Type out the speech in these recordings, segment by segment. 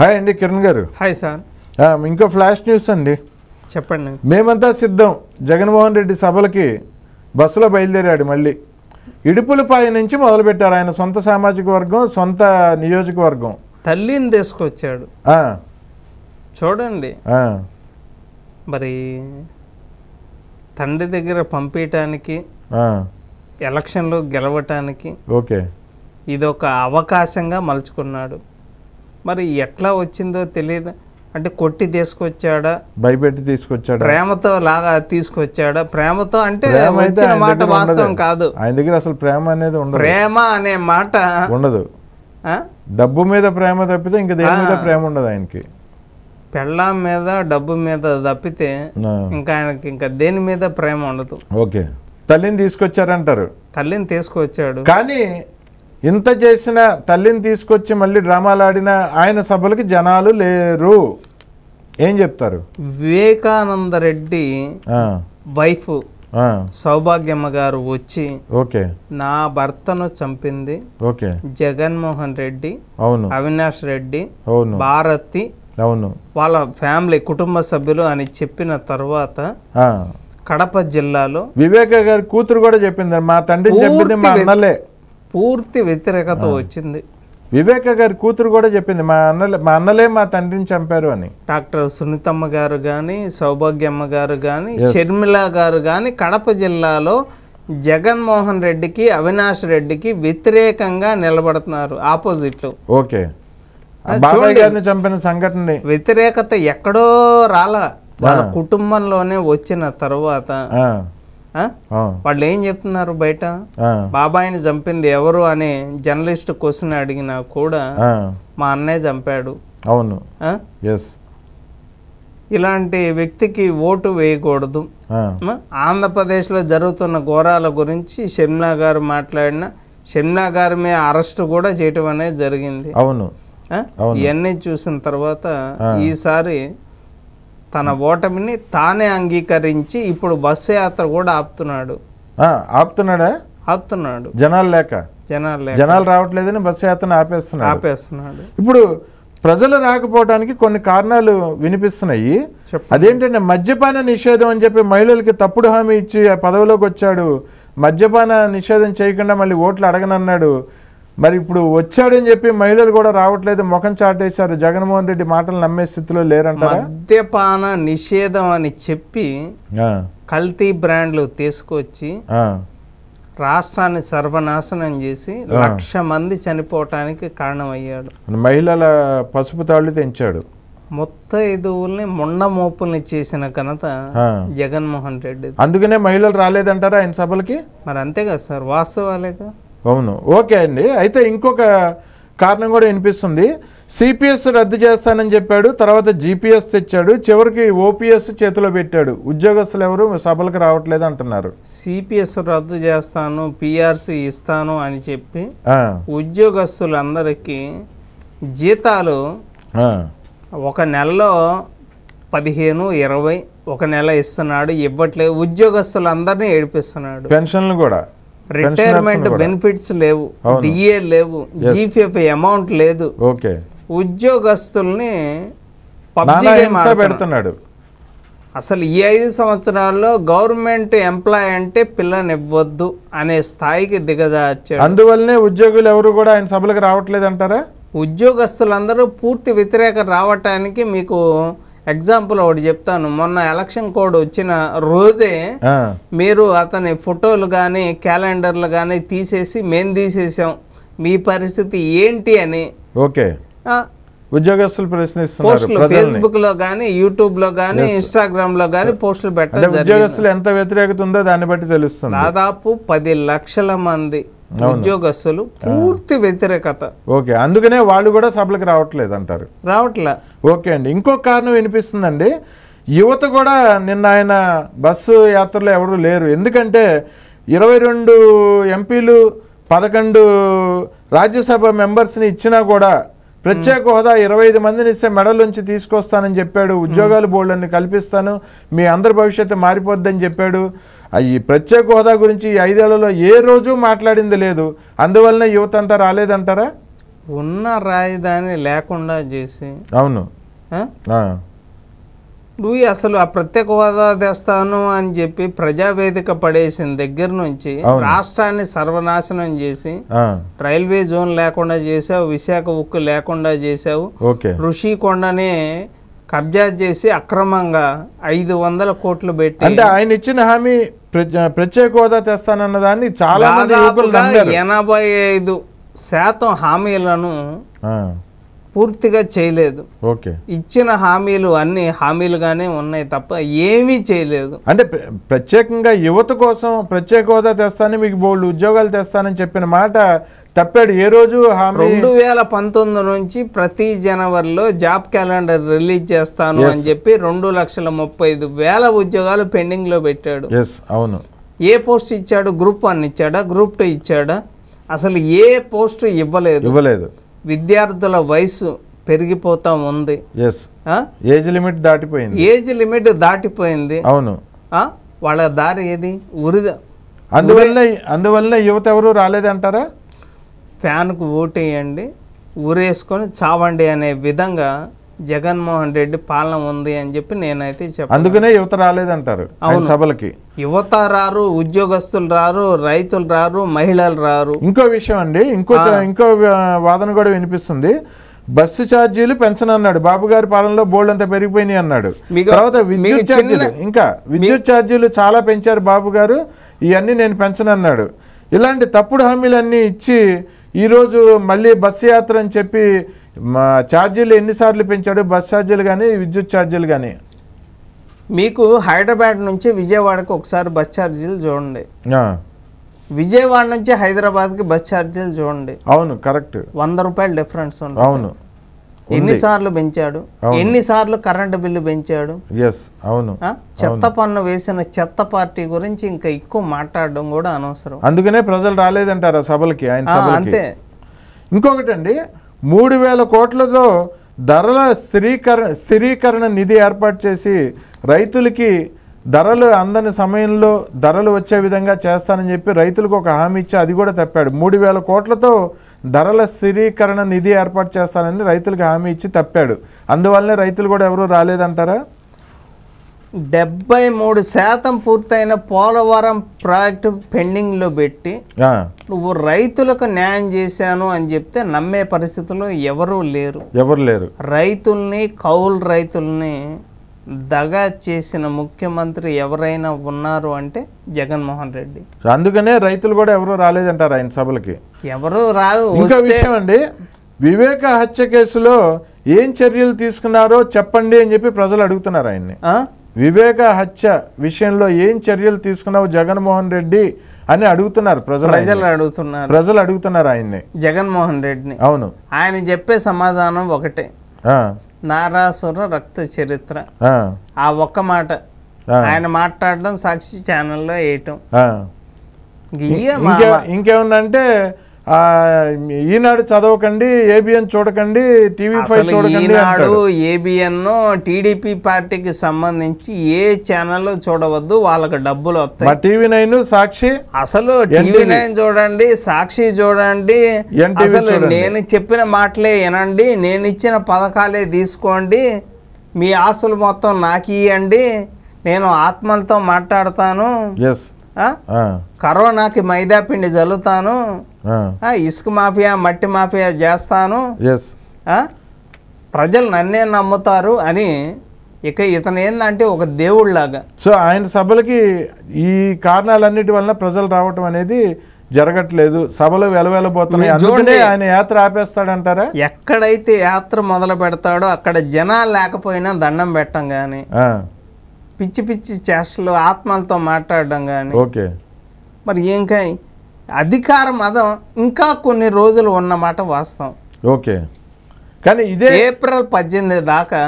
hi అండి కిరణ్ గారు hi sir ఇంకో ఫ్లాష్ న్యూస్ అండి చెప్పండి మేమంతా సిద్ధం జగన్మోహన్ రెడ్డి సభలకి బస్సులో బయలుదేరాడు మళ్ళీ పాయి నుంచి మొదలుపెట్టారు ఆయన సొంత సామాజిక వర్గం సొంత నియోజకవర్గం తల్లిని తీసుకొచ్చాడు చూడండి మరి తండ్రి దగ్గర పంపించటానికి ఎలక్షన్లో గెలవటానికి ఓకే ఇది ఒక అవకాశంగా మలుచుకున్నాడు మరి ఎట్లా వచ్చిందో తెలియదు అంటే కొట్టి తీసుకొచ్చాడా భయపెట్టి తీసుకొచ్చాడు ప్రేమతో లాగా తీసుకొచ్చాడా ప్రేమతో అంటే మాట వాస్తవం కాదు ఆయన దగ్గర అసలు ప్రేమ అనేది ఉండదు ప్రేమ అనే మాట ఉండదు డబ్బు మీద ప్రేమ తప్పితే ఇంకా దేని మీద ప్రేమ ఉండదు ఆయనకి పెళ్ళం మీద డబ్బు మీద తప్పితే ఇంకా ఆయనకి ఇంకా దేని మీద ప్రేమ ఉండదు ఓకే తల్లిని తీసుకొచ్చారంటారు తల్లిని తీసుకొచ్చాడు కానీ ఇంత చేసిన తల్లిని తీసుకొచ్చి మళ్ళీ డ్రామాలు ఆడిన ఆయన సభలకి జనాలు లేరు ఏం చెప్తారు వివేకానంద రెడ్డి వైఫ్ సౌభాగ్యమ్మ గారు వచ్చి ఓకే నా భర్తను చంపింది ఓకే జగన్మోహన్ రెడ్డి అవును అవినాష్ రెడ్డి అవును భారతి అవును వాళ్ళ ఫ్యామిలీ కుటుంబ సభ్యులు అని చెప్పిన తర్వాత కడప జిల్లాలో వివేక గారి కూతురు కూడా చెప్పింది మా తండ్రి చెప్పింది మా అన్నలే పూర్తి వ్యతిరేకత వచ్చింది వివేక గారి కూతురు కూడా చెప్పింది మా అన్నలే మా అన్నలే మా తండ్రిని చంపారు అని డాక్టర్ సునీతమ్మ గారు కానీ సౌభాగ్యమ్మ గారు కానీ షర్మిల గారు కానీ కడప జిల్లాలో జగన్మోహన్ రెడ్డికి అవినాష్ రెడ్డికి వ్యతిరేకంగా నిలబడుతున్నారు ఆపోజిట్లు ఓకే గారిని చంపిన సంఘటన వ్యతిరేకత ఎక్కడో రాలా వాళ్ళ కుటుంబంలోనే వచ్చిన తర్వాత వాళ్ళు ఏం చెప్తున్నారు బయట బాబాయిని చంపింది ఎవరు అనే జర్నలిస్ట్ క్వశ్చన్ అడిగినా కూడా మా అన్నయ్య చంపాడు అవును ఇలాంటి వ్యక్తికి ఓటు వేయకూడదు ఆంధ్రప్రదేశ్లో జరుగుతున్న ఘోరాల గురించి షమ్నా గారు మాట్లాడిన షమ్నా గారి మీద అరెస్ట్ కూడా చేయటం అనేది జరిగింది అవును ఇవన్నీ చూసిన తర్వాత ఈసారి తన ఓటమిని తానే అంగీకరించి ఇప్పుడు బస్సు యాత్ర కూడా ఆపుతున్నాడు ఆపుతున్నాడా ఆపుతున్నాడు జనాలు లేక జనాలు జనాలు రావట్లేదని బస్సు యాత్ర ఆపేస్తున్నాడు ఆపేస్తున్నాడు ఇప్పుడు ప్రజలు రాకపోవడానికి కొన్ని కారణాలు వినిపిస్తున్నాయి అదేంటంటే మద్యపాన నిషేధం అని చెప్పి మహిళలకి తప్పుడు హామీ ఇచ్చి పదవిలోకి వచ్చాడు మద్యపాన నిషేధం చేయకుండా మళ్ళీ ఓట్లు అడగనన్నాడు మరి ఇప్పుడు వచ్చాడని చెప్పి మహిళలు కూడా రావట్లేదు ముఖం చాటేశారు జగన్మోహన్ రెడ్డి మాటలు నమ్మే స్థితిలో లేరంటారా మద్యపాన నిషేధం అని చెప్పి కల్తీ బ్రాండ్లు తీసుకొచ్చి రాష్ట్రాన్ని సర్వనాశనం చేసి లక్ష మంది చనిపోవటానికి కారణమయ్యాడు మహిళల పసుపు తాళ్ళు తెంచాడు ముత్తైదువుల్ని మొండ మోపుల్ని చేసిన ఘనత జగన్మోహన్ రెడ్డి అందుకనే మహిళలు రాలేదంటారా ఆయన సభలకి మరి అంతే కదా సార్ వాస్తవాలేగా అవును ఓకే అండి అయితే ఇంకొక కారణం కూడా వినిపిస్తుంది సిపిఎస్ రద్దు చేస్తానని చెప్పాడు తర్వాత జిపిఎస్ తెచ్చాడు చివరికి ఓపీఎస్ చేతిలో పెట్టాడు ఉద్యోగస్తులు ఎవరు సభలకు రావట్లేదు అంటున్నారు సిపిఎస్ రద్దు చేస్తాను పిఆర్సి ఇస్తాను అని చెప్పి ఉద్యోగస్తులందరికీ జీతాలు ఒక నెలలో పదిహేను ఇరవై ఒక నెల ఇస్తున్నాడు ఇవ్వట్లేదు ఉద్యోగస్తులందరినీ ఏడిపిస్తున్నాడు పెన్షన్లు కూడా రిటైర్మెంట్ బెనిఫిట్స్ లేవు డిఏ లేవు జీపీఎఫ్ అమౌంట్ లేదు ఓకే ఉద్యోగస్తుల్ని పెడుతున్నాడు అసలు ఈ ఐదు సంవత్సరాల్లో గవర్నమెంట్ ఎంప్లాయ్ అంటే పిల్లని ఇవ్వద్దు అనే స్థాయికి దిగజార్చారు అందువల్లనే ఉద్యోగులు ఎవరు కూడా ఆయన సభలకు రావట్లేదు అంటారా ఉద్యోగస్తులందరూ పూర్తి వ్యతిరేక రావటానికి మీకు ఎగ్జాంపుల్ ఒకటి చెప్తాను మొన్న ఎలక్షన్ కోడ్ వచ్చిన రోజే మీరు అతని ఫోటోలు కానీ క్యాలెండర్లు కానీ తీసేసి మేము తీసేసాం మీ పరిస్థితి ఏంటి అని ఓకే ఉద్యోగస్తులు ప్రశ్నిస్తున్నారు ఫేస్బుక్ లో కానీ యూట్యూబ్ లో కానీ ఇన్స్టాగ్రామ్ లో కానీ పోస్టులు పెట్టారు ఉద్యోగస్తులు ఎంత వ్యతిరేకత ఉందో దాన్ని బట్టి తెలుస్తుంది దాదాపు పది లక్షల మంది ఉద్యోగస్తులు పూర్తి వ్యతిరేకత ఓకే అందుకనే వాళ్ళు కూడా సభలకు రావట్లేదు అంటారు రావట్లే ఓకే అండి ఇంకో కారణం వినిపిస్తుందండి యువత కూడా నిన్న ఆయన బస్సు యాత్రలో ఎవరు లేరు ఎందుకంటే ఇరవై రెండు ఎంపీలు పదకొండు రాజ్యసభ మెంబర్స్ని ఇచ్చినా కూడా ప్రత్యేక హోదా ఇరవై ఐదు మందిని ఇస్తే మెడల్ నుంచి తీసుకొస్తానని చెప్పాడు ఉద్యోగాలు బోర్డులను కల్పిస్తాను మీ అందరి భవిష్యత్తు మారిపోద్దని చెప్పాడు ఈ ప్రత్యేక హోదా గురించి ఐదేళ్లలో ఏ రోజు మాట్లాడింది లేదు అందువల్ల యువత అంతా రాలేదంటారా ఉన్న రాజధాని లేకుండా చేసి అవును నువ్వు అసలు ఆ ప్రత్యేక హోదా తెస్తాను అని చెప్పి ప్రజావేదిక పడేసిన దగ్గర నుంచి రాష్ట్రాన్ని సర్వనాశనం చేసి రైల్వే జోన్ లేకుండా చేసావు విశాఖ ఉక్కు లేకుండా చేసావు ఋషి కొండని కబ్జా చేసి అక్రమంగా ఐదు వందల కోట్లు పెట్టి అంటే ఆయన ఇచ్చిన హామీ ప్రత్యేక హోదా తెస్తానన్న దాన్ని చాలా ఎనభై ఐదు శాతం హామీలను పూర్తిగా చేయలేదు ఓకే ఇచ్చిన హామీలు అన్ని హామీలుగానే ఉన్నాయి తప్ప ఏమీ చేయలేదు అంటే ప్రత్యేకంగా యువత కోసం ప్రత్యేక హోదా తెస్తాను మీకు బోల్డ్ ఉద్యోగాలు తెస్తానని చెప్పిన మాట తప్పాడు ఏ రోజు రెండు వేల పంతొమ్మిది నుంచి ప్రతి జనవరిలో జాబ్ క్యాలెండర్ రిలీజ్ చేస్తాను అని చెప్పి రెండు లక్షల ముప్పై ఐదు వేల ఉద్యోగాలు పెండింగ్లో పెట్టాడు అవును ఏ పోస్ట్ ఇచ్చాడు గ్రూప్ వన్ ఇచ్చాడా గ్రూప్ టూ ఇచ్చాడా అసలు ఏ పోస్ట్ ఇవ్వలేదు ఇవ్వలేదు విద్యార్థుల వయసు పెరిగిపోతా ఉంది ఏజ్ లిమిట్ దాటిపోయింది ఏజ్ లిమిట్ దాటిపోయింది అవును వాళ్ళ దారి ఏది ఉరిద అందువల్ల అందువల్ల యువత ఎవరు రాలేదంటారా ఫ్యాన్కు ఓటేయండి ఊరేసుకొని చావండి అనే విధంగా జగన్మోహన్ రెడ్డి పాలన ఉంది అని చెప్పి నేనైతే చెప్పాను అందుకనే యువత రాలేదంటారు సభలకి యువత రారు ఉద్యోగస్తులు రారు రైతులు రారు మహిళలు రారు ఇంకో విషయం అండి ఇంకో ఇంకో వాదన కూడా వినిపిస్తుంది బస్సు ఛార్జీలు అన్నాడు బాబు గారి పాలనలో బోల్డ్ అంతా పెరిగిపోయినాయి అన్నాడు తర్వాత విద్యుత్ ఛార్జీలు ఇంకా విద్యుత్ ఛార్జీలు చాలా పెంచారు బాబు గారు ఇవన్నీ నేను పెంచను అన్నాడు ఇలాంటి తప్పుడు హామీలన్నీ ఇచ్చి ఈరోజు మళ్ళీ బస్సు యాత్ర అని చెప్పి మా ఛార్జీలు ఎన్నిసార్లు పెంచాడు బస్ ఛార్జీలు కానీ విద్యుత్ ఛార్జీలు కానీ మీకు హైదరాబాద్ నుంచి విజయవాడకు ఒకసారి బస్ ఛార్జీలు చూడండి విజయవాడ నుంచి హైదరాబాద్కి బస్ ఛార్జీలు చూడండి అవును కరెక్ట్ వంద రూపాయలు డిఫరెన్స్ ఉంది అవును ఎన్నిసార్లు పెంచాడు ఎన్నిసార్లు కరెంటు బిల్లు పెంచాడు ఎస్ అవును చెత్త పన్ను వేసిన చెత్త పార్టీ గురించి ఇంకా ఎక్కువ మాట్లాడడం కూడా అనవసరం అందుకనే ప్రజలు రాలేదంటారా సభలకి ఆయన అంతే ఇంకొకటండి మూడు వేల కోట్లతో ధరల స్థిరీకరణ స్థిరీకరణ నిధి ఏర్పాటు చేసి రైతులకి ధరలు అందని సమయంలో ధరలు వచ్చే విధంగా చేస్తానని చెప్పి రైతులకు ఒక హామీ ఇచ్చి అది కూడా తప్పాడు మూడు వేల కోట్లతో ధరల స్థిరీకరణ నిధి ఏర్పాటు చేస్తానని రైతులకు హామీ ఇచ్చి తప్పాడు అందువల్లనే రైతులు కూడా ఎవరూ రాలేదంటారా డెబ్బై మూడు శాతం పూర్తయిన పోలవరం ప్రాజెక్టు పెండింగ్లో పెట్టి నువ్వు రైతులకు న్యాయం చేశాను అని చెప్తే నమ్మే పరిస్థితుల్లో ఎవరూ లేరు ఎవరు లేరు రైతుల్ని కౌలు రైతుల్ని దగా చేసిన ముఖ్యమంత్రి ఎవరైనా ఉన్నారు అంటే జగన్మోహన్ రెడ్డి అందుకనే రైతులు కూడా ఎవరు రాలేదంటారు ఆయన సభలకి ఎవరు రాదు అండి వివేక హత్య కేసులో ఏం చర్యలు తీసుకున్నారో చెప్పండి అని చెప్పి ప్రజలు అడుగుతున్నారు ఆయన్ని వివేక హత్య విషయంలో ఏం చర్యలు తీసుకున్నావు జగన్మోహన్ రెడ్డి అని అడుగుతున్నారు ప్రజలు ప్రజలు అడుగుతున్నారు ప్రజలు అడుగుతున్నారు ఆయన్ని జగన్మోహన్ రెడ్డిని అవును ఆయన చెప్పే సమాధానం ఒకటే నారాసుర రక్త చరిత్ర ఆ ఒక్క మాట ఆయన మాట్లాడడం సాక్షి ఛానల్లో వేయటం ఇంకేముందంటే ఈనాడు చదవకండి ఏబిఎన్ చూడకండి టీవీ ఫైవ్ చూడకండి ఈనాడు ఏబిఎన్ టీడీపీ పార్టీకి సంబంధించి ఏ ఛానల్ చూడవద్దు వాళ్ళకి డబ్బులు వస్తాయి టీవీ నైన్ సాక్షి అసలు టీవీ నైన్ చూడండి సాక్షి చూడండి అసలు నేను చెప్పిన మాటలే వినండి నేను ఇచ్చిన పథకాలే తీసుకోండి మీ ఆశలు మొత్తం నాకు ఇవ్వండి నేను ఆత్మలతో మాట్లాడతాను కరోనాకి మైదాపిండి జల్లుతాను ఇసుక మాఫియా మట్టి మాఫియా చేస్తాను ప్రజలు నన్నే నమ్ముతారు అని ఇక ఇతను ఏంటంటే ఒక లాగా సో ఆయన సభలకి ఈ కారణాలన్నిటి వలన ప్రజలు రావటం అనేది జరగట్లేదు సభలు వెలవెలబోతున్నాయి ఆయన యాత్ర ఆపేస్తాడంటారా ఎక్కడైతే యాత్ర మొదలు పెడతాడో అక్కడ జనాలు లేకపోయినా దండం పెట్టడం కానీ పిచ్చి పిచ్చి చేష్టలు ఆత్మలతో మాట్లాడడం కానీ ఓకే మరి ఇంకా అధికార మదం ఇంకా కొన్ని రోజులు ఉన్నమాట వాస్తవం ఓకే కానీ ఇదే ఏప్రిల్ పద్దెనిమిది దాకా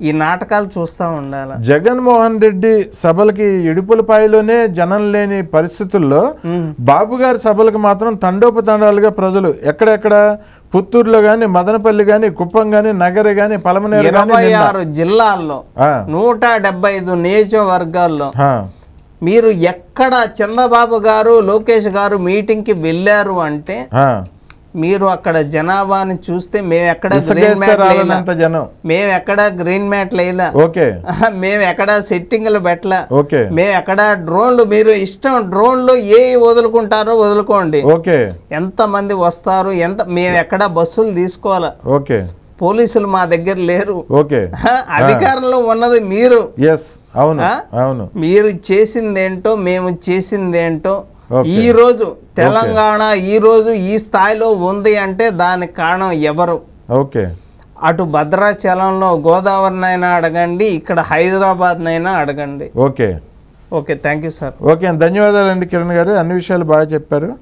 ఈ నాటకాలు చూస్తూ ఉండాలి జగన్మోహన్ రెడ్డి సభలకి ఇడుపులపాయలోనే జనం లేని పరిస్థితుల్లో బాబు గారి సభలకు మాత్రం తండోపతండాలుగా ప్రజలు ఎక్కడెక్కడ పుత్తూరులో కానీ మదనపల్లి కానీ కుప్పం కానీ నగరి కానీ పలమనేరు ఇరవై ఆరు జిల్లాల్లో నూట డెబ్బై ఐదు నియోజకవర్గాల్లో మీరు ఎక్కడ చంద్రబాబు గారు లోకేష్ గారు మీటింగ్ కి వెళ్ళారు అంటే మీరు అక్కడ జనాభాని చూస్తే మేము ఎక్కడ గ్రీన్ మ్యాట్ జనం మేము ఎక్కడ గ్రీన్ మ్యాట్ లేలా ఓకే మేము ఎక్కడ సెట్టింగ్లు పెట్టలా ఓకే మేము ఎక్కడ డ్రోన్లు మీరు ఇష్టం డ్రోన్లు ఏ వదులుకుంటారో వదులుకోండి ఓకే ఎంత మంది వస్తారు ఎంత మేము ఎక్కడ బస్సులు తీసుకోవాలా ఓకే పోలీసులు మా దగ్గర లేరు ఓకే అధికారంలో ఉన్నది మీరు ఎస్ అవును అవును మీరు చేసిందేంటో మేము చేసిందేంటో ఈ రోజు తెలంగాణ ఈ రోజు ఈ స్థాయిలో ఉంది అంటే దానికి కారణం ఎవరు ఓకే అటు భద్రాచలంలో గోదావరినైనా అడగండి ఇక్కడ హైదరాబాద్నైనా అడగండి okay okay thank you sir okay ధన్యవాదాలు అండి కిరణ్ గారు అన్ని విషయాలు బాగా చెప్పారు